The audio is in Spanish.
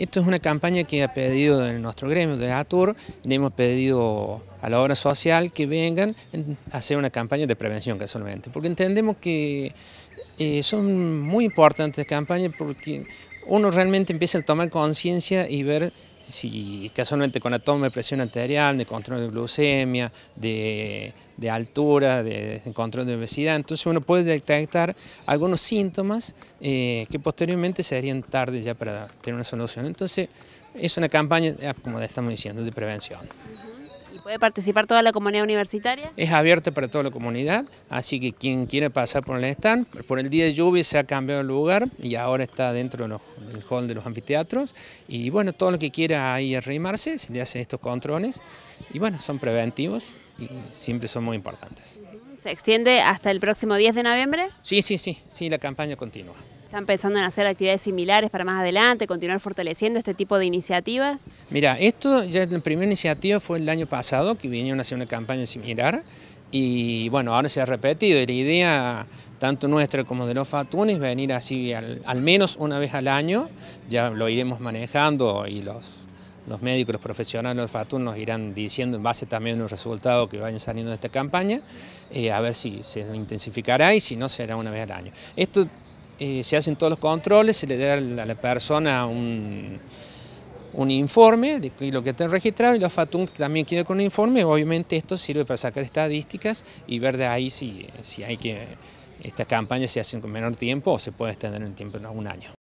Esto es una campaña que ha pedido nuestro gremio de ATUR, le hemos pedido a la obra social que vengan a hacer una campaña de prevención casualmente, porque entendemos que eh, son muy importantes campañas porque uno realmente empieza a tomar conciencia y ver si casualmente con la toma de presión arterial, de control de glucemia, de, altura, de, control de obesidad, entonces uno puede detectar algunos síntomas eh, que posteriormente se harían tarde ya para tener una solución. Entonces es una campaña, ah, como estamos diciendo, de prevención. ¿Puede participar toda la comunidad universitaria? Es abierto para toda la comunidad, así que quien quiera pasar por el stand, por el día de lluvia se ha cambiado el lugar y ahora está dentro del hall de los anfiteatros y bueno, todo lo que quiera ahí arrimarse, se le hacen estos controles y bueno, son preventivos siempre son muy importantes. ¿Se extiende hasta el próximo 10 de noviembre? Sí, sí, sí, sí, la campaña continúa. ¿Están pensando en hacer actividades similares para más adelante, continuar fortaleciendo este tipo de iniciativas? Mira, esto ya la primera iniciativa fue el año pasado, que vinieron a hacer una campaña similar, y bueno, ahora se ha repetido, la idea tanto nuestra como de los Fatunes, venir así al menos una vez al año, ya lo iremos manejando y los los médicos, los profesionales los Fatun nos irán diciendo en base también a los resultados que vayan saliendo de esta campaña, eh, a ver si se intensificará y si no será una vez al año. Esto eh, se hacen todos los controles, se le da a la persona un, un informe de lo que está registrado y los Fatun también quiere con un informe, obviamente esto sirve para sacar estadísticas y ver de ahí si, si hay que, esta campaña se hace con menor tiempo o se puede extender en tiempo, no, un año.